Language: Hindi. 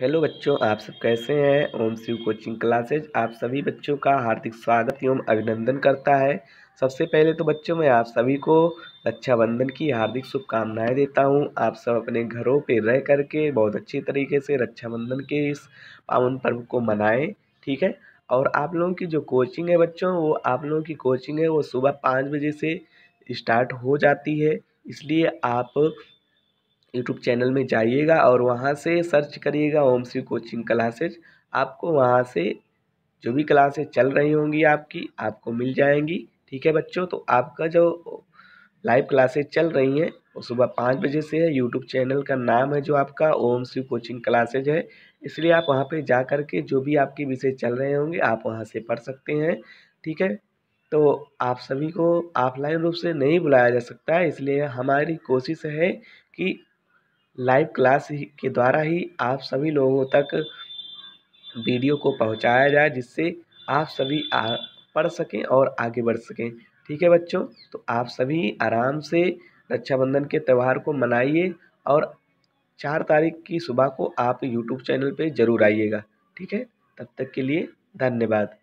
हेलो बच्चों आप सब कैसे हैं ओम शिव कोचिंग क्लासेज आप सभी बच्चों का हार्दिक स्वागत एवं अभिनंदन करता है सबसे पहले तो बच्चों मैं आप सभी को रक्षाबंधन की हार्दिक शुभकामनाएं देता हूं आप सब अपने घरों पे रह करके बहुत अच्छी तरीके से रक्षाबंधन के इस पावन पर्व को मनाएं ठीक है और आप लोगों की जो कोचिंग है बच्चों वो आप लोगों की कोचिंग है वो सुबह पाँच बजे से स्टार्ट हो जाती है इसलिए आप यूट्यूब चैनल में जाइएगा और वहाँ से सर्च करिएगा ओम श्री कोचिंग क्लासेज आपको वहाँ से जो भी क्लासेज चल रही होंगी आपकी आपको मिल जाएंगी ठीक है बच्चों तो आपका जो लाइव क्लासेज चल रही हैं वो सुबह पाँच बजे से है यूट्यूब चैनल का नाम है जो आपका ओम श्री कोचिंग क्लासेज है इसलिए आप वहाँ पे जा कर के जो भी आपके विषय चल रहे होंगे आप वहाँ से पढ़ सकते हैं ठीक है तो आप सभी को ऑफलाइन रूप से नहीं बुलाया जा सकता है इसलिए हमारी कोशिश है कि लाइव क्लास ही के द्वारा ही आप सभी लोगों तक वीडियो को पहुंचाया जाए जिससे आप सभी आ, पढ़ सकें और आगे बढ़ सकें ठीक है बच्चों तो आप सभी आराम से रक्षाबंधन के त्यौहार को मनाइए और चार तारीख की सुबह को आप यूट्यूब चैनल पे ज़रूर आइएगा ठीक है तब तक के लिए धन्यवाद